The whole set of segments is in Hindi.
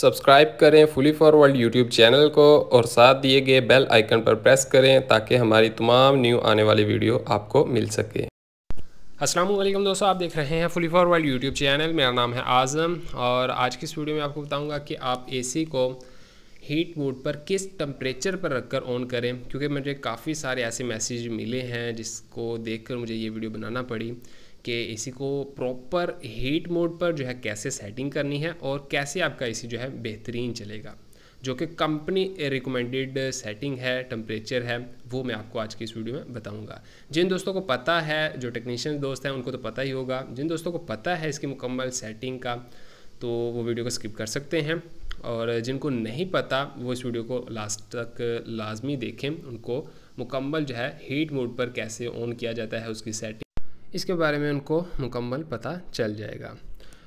सब्सक्राइब करें fully for world YouTube channel को और साथ दिए गए बेल आइकन पर प्रेस करें ताकि हमारी तमाम न्यू आने वाली वीडियो आपको मिल सके अस्सलाम वालेकुम दोस्तों आप देख रहे हैं फुली वर्ल्ड यूट्यूब चैनल मेरा नाम है आज़म और आज की इस वीडियो में आपको बताऊँगा कि आप सी को हीट मोड पर किस टम्परेचर पर रखकर ऑन करें क्योंकि मुझे काफ़ी सारे ऐसे मैसेज मिले हैं जिसको देखकर मुझे ये वीडियो बनाना पड़ी कि एसी को प्रॉपर हीट मोड पर जो है कैसे सेटिंग करनी है और कैसे आपका एसी जो है बेहतरीन चलेगा जो कि कंपनी रिकमेंडेड सेटिंग है टम्परेचर है वो मैं आपको आज की इस वीडियो में बताऊंगा जिन दोस्तों को पता है जो टेक्नीशियन दोस्त हैं उनको तो पता ही होगा जिन दोस्तों को पता है इसकी मुकम्मल सेटिंग का तो वो वीडियो को स्किप कर सकते हैं और जिनको नहीं पता वो इस वीडियो को लास्ट तक लाजमी देखें उनको मुकम्मल जो है हीट मोड पर कैसे ऑन किया जाता है उसकी सेटिंग इसके बारे में उनको मुकम्मल पता चल जाएगा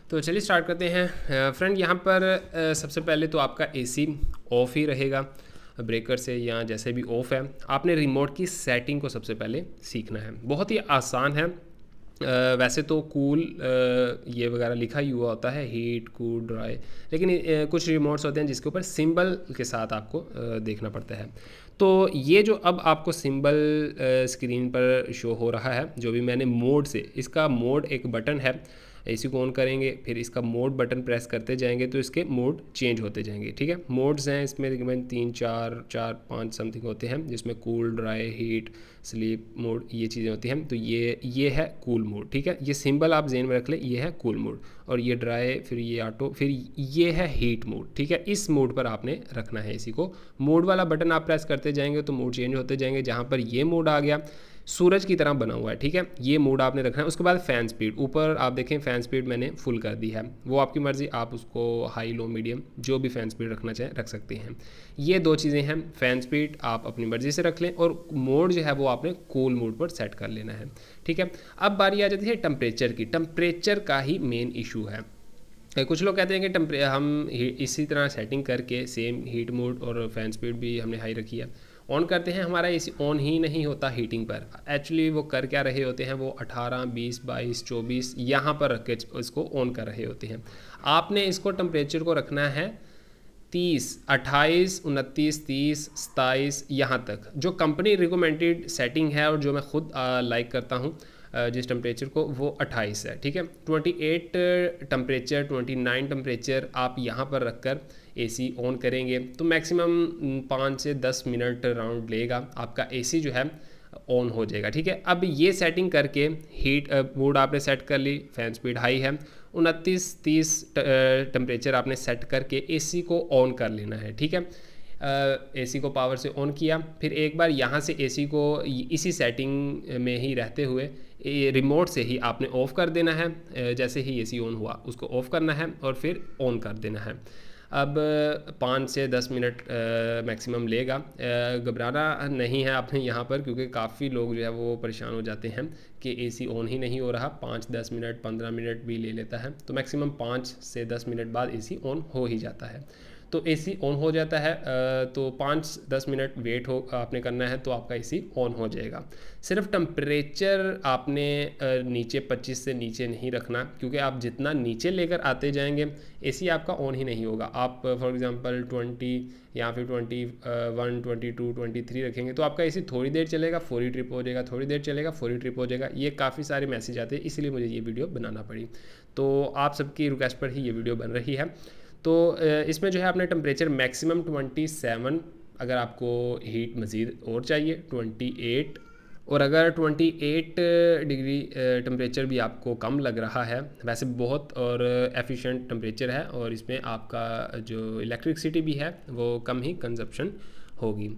तो चलिए स्टार्ट करते हैं फ्रेंड यहाँ पर सबसे पहले तो आपका एसी ऑफ ही रहेगा ब्रेकर से या जैसे भी ऑफ है आपने रिमोट की सेटिंग को सबसे पहले सीखना है बहुत ही आसान है Uh, वैसे तो कूल cool, uh, ये वगैरह लिखा ही हुआ होता है हीट कूल ड्राई लेकिन uh, कुछ रिमोट्स होते हैं जिसके ऊपर सिंबल के साथ आपको देखना पड़ता है तो ये जो अब आपको सिंबल स्क्रीन पर शो हो रहा है जो भी मैंने मोड से इसका मोड एक बटन है इसी को ऑन करेंगे फिर इसका मोड बटन प्रेस करते जाएंगे तो इसके मोड चेंज होते जाएंगे ठीक है मोड्स हैं इसमें तकरीबन तीन चार चार पाँच समथिंग होते हैं जिसमें cool dry heat sleep mode ये चीज़ें होती हैं तो ये ये है कूल मोड ठीक है ये सिंबल आप जेन में रख लें ये है कूल मोड और ये ड्राई फिर ये ऑटो फिर ये है हीट मोड ठीक है इस मोड पर आपने रखना है इसी को मोड वाला बटन आप प्रेस करते जाएंगे तो मोड चेंज होते जाएंगे जहाँ पर ये मोड आ गया सूरज की तरह बना हुआ है ठीक है ये मूड आपने रखना है उसके बाद फैन स्पीड ऊपर आप देखें फैन स्पीड मैंने फुल कर दी है वो आपकी मर्ज़ी आप उसको हाई लो मीडियम जो भी फैन स्पीड रखना चाहें रख सकते हैं ये दो चीज़ें हैं फैन स्पीड आप अपनी मर्ज़ी से रख लें और मोड जो है वो आपने कूल मोड पर सेट कर लेना है ठीक है अब बारी आ जाती है टम्परेचर की टम्परेचर का ही मेन इशू है कुछ लोग कहते हैं कि टम्परे हम इसी तरह सेटिंग करके सेम हीट मोड और फैन स्पीड भी हमने हाई रखी है ऑन करते हैं हमारा ए ऑन ही नहीं होता हीटिंग पर एक्चुअली वो कर क्या रहे होते हैं वो अठारह बीस बाईस चौबीस यहाँ पर रख के इसको ऑन कर रहे होते हैं आपने इसको टम्परेचर को रखना है तीस अट्ठाईस उनतीस तीस सताईस यहाँ तक जो कंपनी रिकमेंडेड सेटिंग है और जो मैं खुद लाइक करता हूँ जिस टम्परेचर को वो 28 है ठीक है 28 टम्परेचर ट्वेंटी टम्परेचर आप यहाँ पर रखकर एसी ऑन करेंगे तो मैक्सिमम पाँच से दस मिनट राउंड लेगा आपका एसी जो है ऑन हो जाएगा ठीक है अब ये सेटिंग करके हीट बोर्ड आपने सेट कर ली फैन स्पीड हाई है उनतीस तीस टेम्परेचर आपने सेट करके एसी को ऑन कर लेना है ठीक है एसी को पावर से ऑन किया फिर एक बार यहाँ से एसी को इसी सेटिंग में ही रहते हुए रिमोट से ही आपने ऑफ़ कर देना है जैसे ही एसी ऑन हुआ उसको ऑफ़ करना है और फिर ऑन कर देना है अब पाँच से दस मिनट मैक्सिमम लेगा घबराना नहीं है आपने यहाँ पर क्योंकि काफ़ी लोग जो है वो परेशान हो जाते हैं कि एसी ऑन ही नहीं हो रहा पाँच दस मिनट पंद्रह मिनट भी ले लेता है तो मैक्सिमम पाँच से दस मिनट बाद एसी ऑन हो ही जाता है तो एसी ऑन हो जाता है तो पाँच दस मिनट वेट हो आपने करना है तो आपका एसी ऑन हो जाएगा सिर्फ टम्परेचर आपने नीचे पच्चीस से नीचे नहीं रखना क्योंकि आप जितना नीचे लेकर आते जाएंगे एसी आपका ऑन ही नहीं होगा आप फॉर एग्ज़ाम्पल ट्वेंटी या फिर twenty one twenty two twenty three रखेंगे तो आपका एसी थोड़ी देर चलेगा फोरी ट्रिप हो जाएगा थोड़ी देर चलेगा फोरी ट्रिप हो जाएगा ये काफ़ी सारे मैसेज आते हैं इसलिए मुझे ये वीडियो बनाना पड़ी तो आप सबकी रिक्वेस्ट पर ही ये वीडियो बन रही है तो इसमें जो है आपने टेम्परेचर मैक्सिमम 27 अगर आपको हीट मज़ीद और चाहिए 28 और अगर 28 डिग्री टेम्परेचर भी आपको कम लग रहा है वैसे बहुत और एफिशिएंट टम्परेचर है और इसमें आपका जो इलेक्ट्रिसिटी भी है वो कम ही कंजप्शन होगी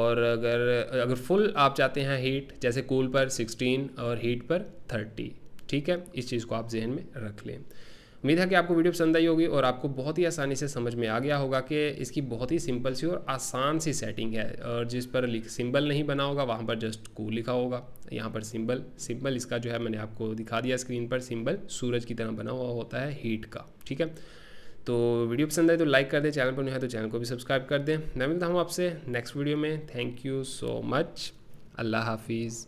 और अगर अगर फुल आप चाहते हैं हीट जैसे कूल पर 16 और हीट पर 30 ठीक है इस चीज़ को आप जहन में रख लें उम्मीद है कि आपको वीडियो पसंद आई होगी और आपको बहुत ही आसानी से समझ में आ गया होगा कि इसकी बहुत ही सिंपल सी और आसान सी सेटिंग है और जिस पर सिंबल नहीं बना होगा वहाँ पर जस्ट कू लिखा होगा यहाँ पर सिंबल सिंबल इसका जो है मैंने आपको दिखा दिया स्क्रीन पर सिंबल सूरज की तरह बना हुआ होता है हीट का ठीक है तो वीडियो पसंद आए तो लाइक कर दें चैनल पर नहीं है तो चैनल को भी सब्सक्राइब कर दें मैं मिलता हूँ आपसे नेक्स्ट वीडियो में थैंक यू सो मच अल्लाह हाफिज़